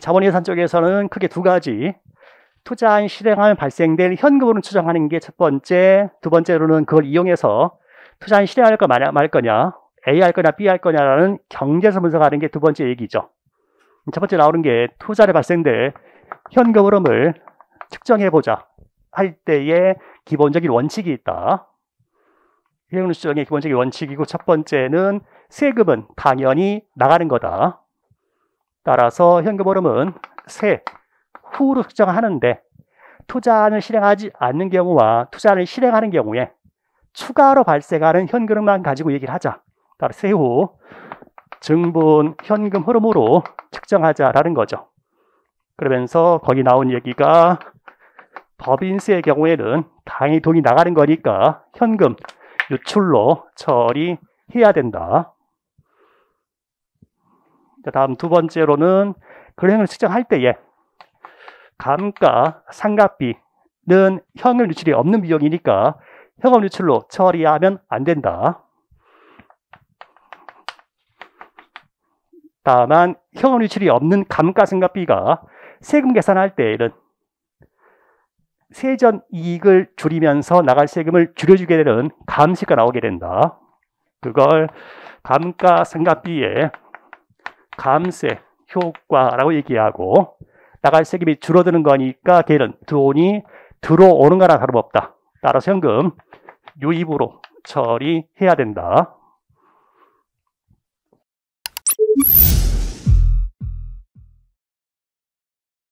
자본예산 쪽에서는 크게 두 가지 투자한 실행하면 발생될 현금으로 추정하는 게 첫 번째, 두 번째로는 그걸 이용해서 투자한 실행할 거 마냐 말 거냐, A 할 거냐 B 할 거냐라는 경제에서 분석하는 게 두 번째 얘기죠. 첫 번째 나오는 게 투자를 발생될 현금 흐름을 측정해 보자 할 때의 기본적인 원칙이 있다. 현금 추정의 기본적인 원칙이고 첫 번째는 세금은 당연히 나가는 거다. 따라서 현금 흐름은 세 후로 측정하는데 투자안을 실행하지 않는 경우와 투자안을 실행하는 경우에 추가로 발생하는 현금만 가지고 얘기를 하자. 따라서 세후 증분 현금 흐름으로 측정하자라는 거죠. 그러면서 거기 나온 얘기가 법인세의 경우에는 당이 돈이 나가는 거니까 현금 유출로 처리해야 된다. 다음 두 번째로는 거래량을 측정할 때에 감가 상각비는 현금 유출이 없는 비용이니까 현금 유출로 처리하면 안 된다. 다만 현금 유출이 없는 감가상각비가 세금 계산할 때에는 세전 이익을 줄이면서 나갈 세금을 줄여주게 되는 감시가 나오게 된다. 그걸 감가상각비에 감세 효과라고 얘기하고 나갈 세금이 줄어드는 거니까 걔는 돈이 들어오는 거나 다름없다. 따라서 현금 유입으로 처리해야 된다.